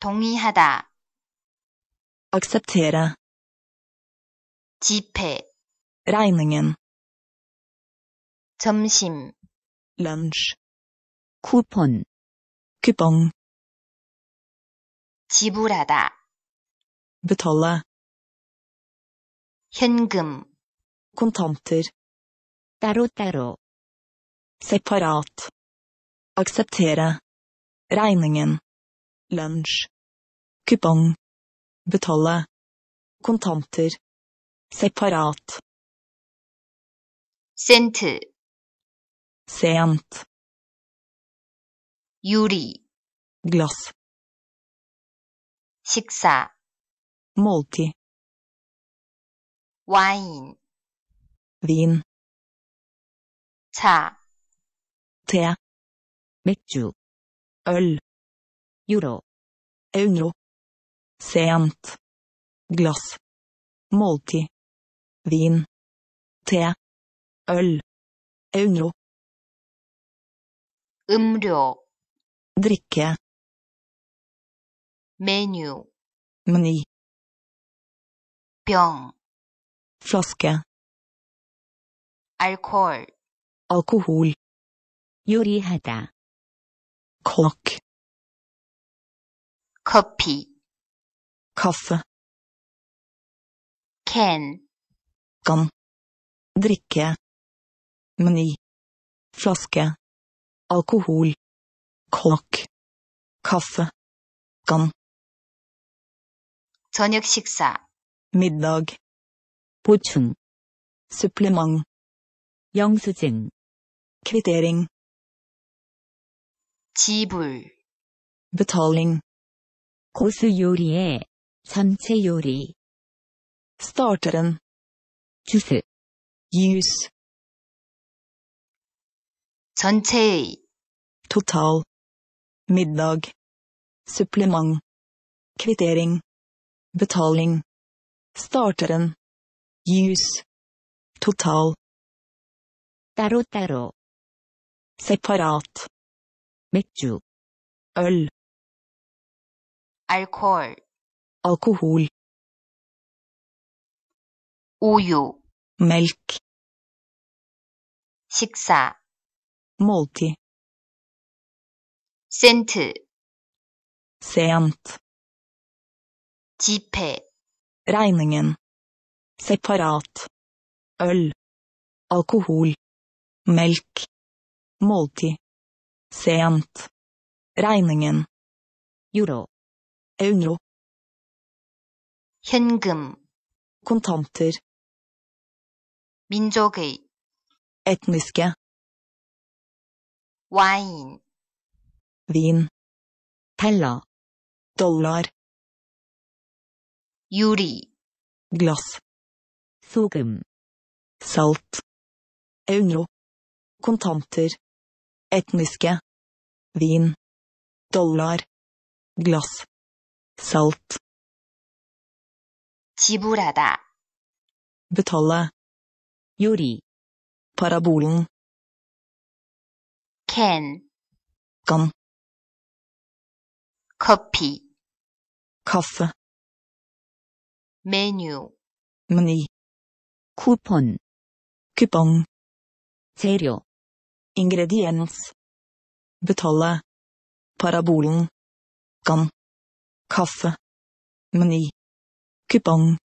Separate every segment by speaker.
Speaker 1: 동의하다. acceptera. 집회. regningen. 점심. lunch. 쿠폰. 쿠폰. 지불하다. betala. 현금. kontanter. 따로따로. separat. acceptera. regningen. lunch, kupong, betale, kontanter, separat, 센트, sent, 유리, glass, 식사, Multi. Wine. vin, 차, te, 맥주, Öl. Euro. Euro. Sent. Glass. Måltid. Vin. Te. Øl. Euro. 음료. drikke. Menu. meny. Pjong. flaske. Alkohol. alkohol. 요리하다. kokk. 커피 kaffe can kan drikke meny flaske alkohol kokk kaffe kan 저녁 식사 middag 보충 supplement 영수증 kvittering 지불 betaling 고수 요리의 전체 요리. Starteren. 주스. Juice. 전체의. Total. Middag. Supplement. Kvittering. Betaling. Starteren. Juice. Total. 따로따로. Separat. 맥주. Øl. alkohol alkohol 우유 melk Siksa måltid Sent sent 지폐 regningen separat øl alkohol melk måltid sent regningen euro euro 현금 kontanter 민족의 etniske 와인 vin 달러 dollar 유리 glass 소금 salt euro kontanter etniske vin dollar glass Salt. 지불하다. Betala. 요리. Parabolen. 캔. 껌. 커피. Kaffe. 메뉴. Meny. 쿠폰. Kupong. 재료. Ingrediens. Betala. Parabolen. Kan. kaffe, meny, kupong,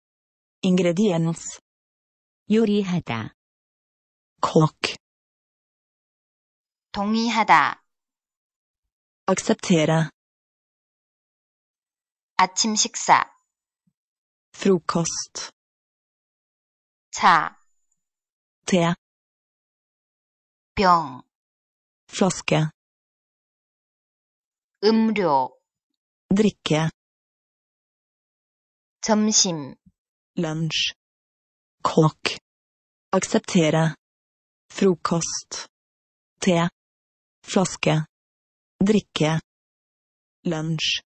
Speaker 1: ingrediens, 요리하다, kokk, 동의하다, akseptere, 아침 식사, frokost, 차, te, 병, flaske, 음료 drikke 점심 Lunch. kokk akseptere frokost te flaske drikke Lunch.